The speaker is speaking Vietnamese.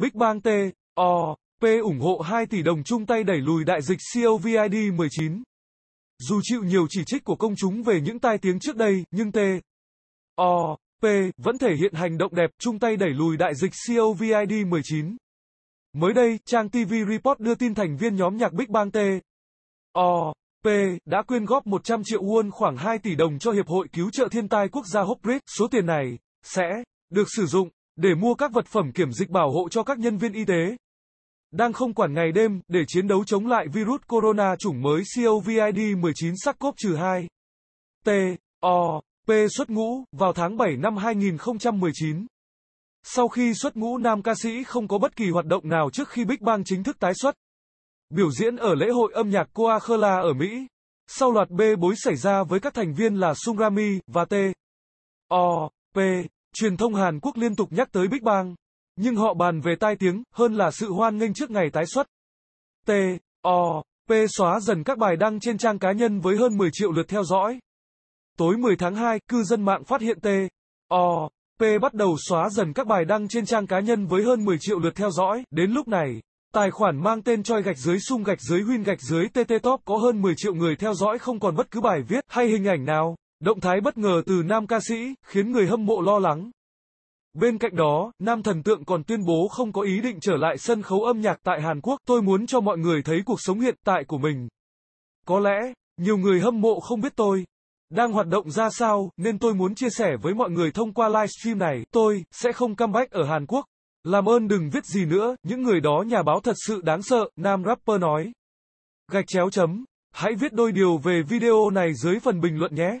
Big Bang T, O, P ủng hộ 2 tỷ đồng chung tay đẩy lùi đại dịch COVID-19. Dù chịu nhiều chỉ trích của công chúng về những tai tiếng trước đây, nhưng T, O, P vẫn thể hiện hành động đẹp chung tay đẩy lùi đại dịch COVID-19. Mới đây, trang TV Report đưa tin thành viên nhóm nhạc Big Bang T, O, P đã quyên góp 100 triệu won khoảng 2 tỷ đồng cho Hiệp hội Cứu trợ Thiên tai Quốc gia Hoprit. Số tiền này sẽ được sử dụng để mua các vật phẩm kiểm dịch bảo hộ cho các nhân viên y tế. Đang không quản ngày đêm để chiến đấu chống lại virus corona chủng mới COVID-19 SARS-CoV-2. T. O. P xuất ngũ vào tháng 7 năm 2019. Sau khi xuất ngũ nam ca sĩ không có bất kỳ hoạt động nào trước khi Big Bang chính thức tái xuất. Biểu diễn ở lễ hội âm nhạc Coachella ở Mỹ. Sau loạt bê bối xảy ra với các thành viên là Sungrami và T. O. P truyền thông Hàn Quốc liên tục nhắc tới Big Bang, nhưng họ bàn về tai tiếng hơn là sự hoan nghênh trước ngày tái xuất. T, O, P xóa dần các bài đăng trên trang cá nhân với hơn 10 triệu lượt theo dõi. Tối 10 tháng 2, cư dân mạng phát hiện T, O, P bắt đầu xóa dần các bài đăng trên trang cá nhân với hơn 10 triệu lượt theo dõi. Đến lúc này, tài khoản mang tên choi gạch dưới sung gạch dưới huyên gạch dưới TT Top có hơn 10 triệu người theo dõi không còn bất cứ bài viết hay hình ảnh nào. Động thái bất ngờ từ nam ca sĩ khiến người hâm mộ lo lắng. Bên cạnh đó, nam thần tượng còn tuyên bố không có ý định trở lại sân khấu âm nhạc tại Hàn Quốc. Tôi muốn cho mọi người thấy cuộc sống hiện tại của mình. Có lẽ, nhiều người hâm mộ không biết tôi đang hoạt động ra sao, nên tôi muốn chia sẻ với mọi người thông qua livestream này. Tôi sẽ không comeback ở Hàn Quốc. Làm ơn đừng viết gì nữa, những người đó nhà báo thật sự đáng sợ, nam rapper nói. Gạch chéo chấm. Hãy viết đôi điều về video này dưới phần bình luận nhé.